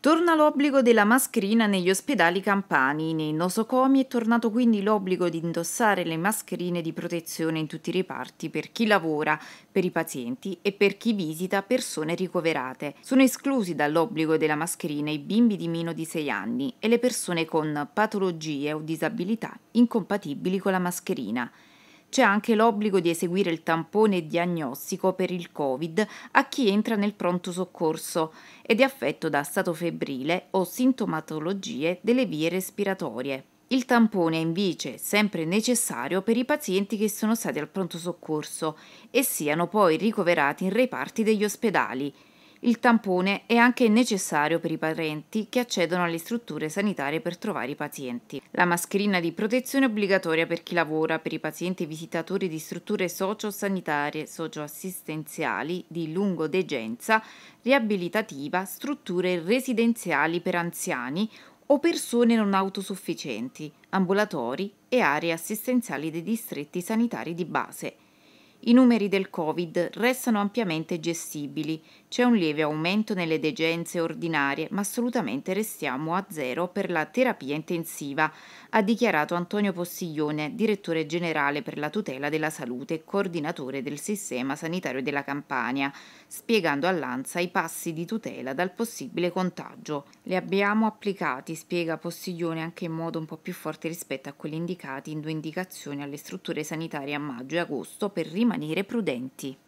Torna l'obbligo della mascherina negli ospedali campani. Nei nosocomi è tornato quindi l'obbligo di indossare le mascherine di protezione in tutti i reparti per chi lavora, per i pazienti e per chi visita persone ricoverate. Sono esclusi dall'obbligo della mascherina i bimbi di meno di 6 anni e le persone con patologie o disabilità incompatibili con la mascherina. C'è anche l'obbligo di eseguire il tampone diagnostico per il Covid a chi entra nel pronto soccorso ed è affetto da stato febbrile o sintomatologie delle vie respiratorie. Il tampone è invece sempre necessario per i pazienti che sono stati al pronto soccorso e siano poi ricoverati in reparti degli ospedali il tampone è anche necessario per i parenti che accedono alle strutture sanitarie per trovare i pazienti. La mascherina di protezione è obbligatoria per chi lavora, per i pazienti visitatori di strutture socio-sanitarie, socio-assistenziali, di lungo degenza, riabilitativa, strutture residenziali per anziani o persone non autosufficienti, ambulatori e aree assistenziali dei distretti sanitari di base. I numeri del Covid restano ampiamente gestibili, c'è un lieve aumento nelle degenze ordinarie, ma assolutamente restiamo a zero per la terapia intensiva, ha dichiarato Antonio Postiglione, direttore generale per la tutela della salute e coordinatore del sistema sanitario della Campania, spiegando all'ANSA i passi di tutela dal possibile contagio. Li abbiamo applicati, spiega Postiglione, anche in modo un po' più forte rispetto a quelli indicati in due indicazioni alle strutture sanitarie a maggio e agosto per rimanere rimanere prudenti.